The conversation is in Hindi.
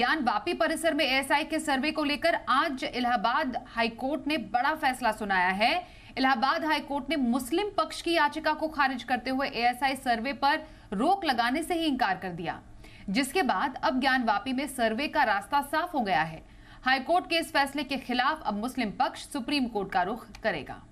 ज्ञान वापी परिसर में एएसआई के सर्वे को लेकर आज इलाहाबाद हाईकोर्ट ने बड़ा फैसला सुनाया है इलाहाबाद हाईकोर्ट ने मुस्लिम पक्ष की याचिका को खारिज करते हुए एएसआई सर्वे पर रोक लगाने से ही इंकार कर दिया जिसके बाद अब ज्ञान वापी में सर्वे का रास्ता साफ हो गया है हाईकोर्ट के इस फैसले के खिलाफ अब मुस्लिम पक्ष सुप्रीम कोर्ट का रुख करेगा